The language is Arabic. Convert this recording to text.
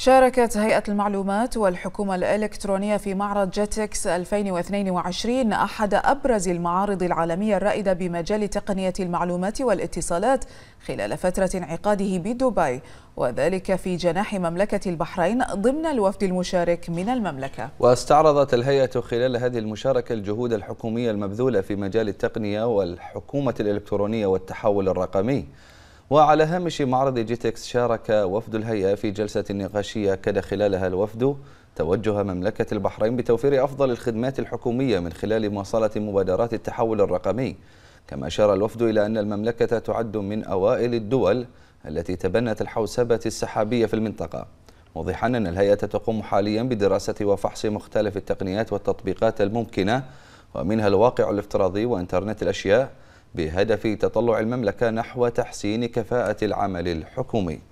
شاركت هيئة المعلومات والحكومة الإلكترونية في معرض جيتكس 2022 أحد أبرز المعارض العالمية الرائدة بمجال تقنية المعلومات والاتصالات خلال فترة انعقاده بدبي وذلك في جناح مملكة البحرين ضمن الوفد المشارك من المملكة واستعرضت الهيئة خلال هذه المشاركة الجهود الحكومية المبذولة في مجال التقنية والحكومة الإلكترونية والتحول الرقمي وعلى هامش معرض جيتكس شارك وفد الهيئة في جلسة نقاشية كد خلالها الوفد توجه مملكة البحرين بتوفير أفضل الخدمات الحكومية من خلال مواصلة مبادرات التحول الرقمي كما أشار الوفد إلى أن المملكة تعد من أوائل الدول التي تبنت الحوسبة السحابية في المنطقة موضحا أن الهيئة تقوم حاليا بدراسة وفحص مختلف التقنيات والتطبيقات الممكنة ومنها الواقع الافتراضي وإنترنت الأشياء بهدف تطلع المملكة نحو تحسين كفاءة العمل الحكومي